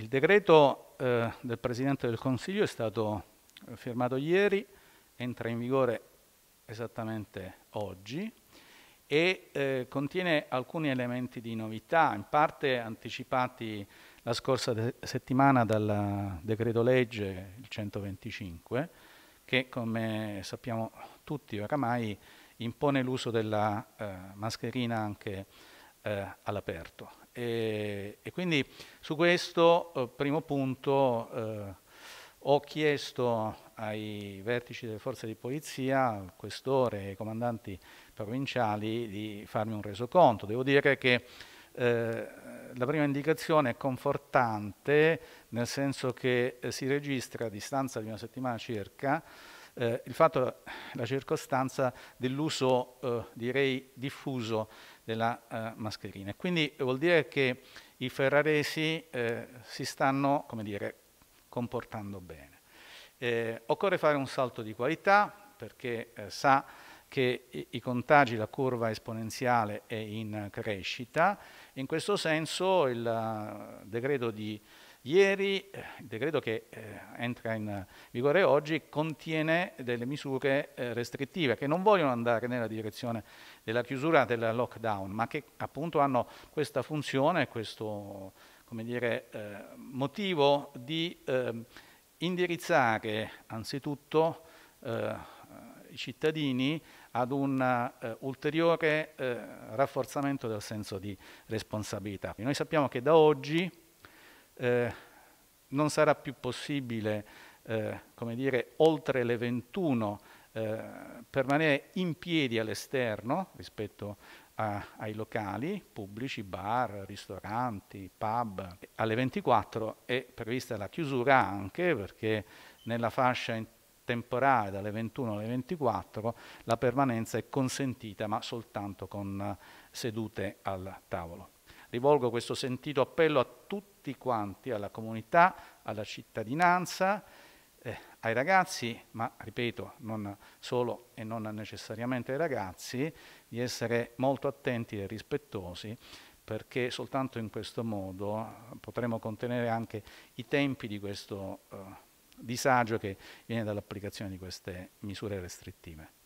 Il decreto eh, del Presidente del Consiglio è stato eh, firmato ieri, entra in vigore esattamente oggi e eh, contiene alcuni elementi di novità, in parte anticipati la scorsa settimana dal decreto legge il 125, che come sappiamo tutti oramai impone l'uso della eh, mascherina anche eh, all'aperto. E, e, quindi su questo eh, primo punto eh, ho chiesto ai vertici delle forze di polizia, questore e comandanti provinciali di farmi un resoconto. Devo dire che eh, la prima indicazione è confortante, nel senso che eh, si registra a distanza di una settimana circa eh, il fatto, la circostanza dell'uso, eh, direi, diffuso della eh, mascherina. Quindi vuol dire che i ferraresi eh, si stanno, come dire, comportando bene. Eh, occorre fare un salto di qualità perché eh, sa che i contagi, la curva esponenziale è in crescita. In questo senso il eh, decreto di ieri, eh, il decreto che eh, entra in vigore oggi, contiene delle misure restrittive che non vogliono andare nella direzione della chiusura del lockdown, ma che appunto hanno questa funzione, questo dire, motivo di ehm, indirizzare anzitutto cittadini ad un eh, ulteriore eh, rafforzamento del senso di responsabilità. Noi sappiamo che da oggi eh, non sarà più possibile, eh, come dire, oltre le 21 eh, permanere in piedi all'esterno rispetto a, ai locali pubblici, bar, ristoranti, pub. Alle 24 è prevista la chiusura anche perché nella fascia temporale dalle 21 alle 24, la permanenza è consentita ma soltanto con eh, sedute al tavolo. Rivolgo questo sentito appello a tutti quanti, alla comunità, alla cittadinanza, eh, ai ragazzi, ma ripeto, non solo e non necessariamente ai ragazzi, di essere molto attenti e rispettosi perché soltanto in questo modo eh, potremo contenere anche i tempi di questo eh, disagio che viene dall'applicazione di queste misure restrittive.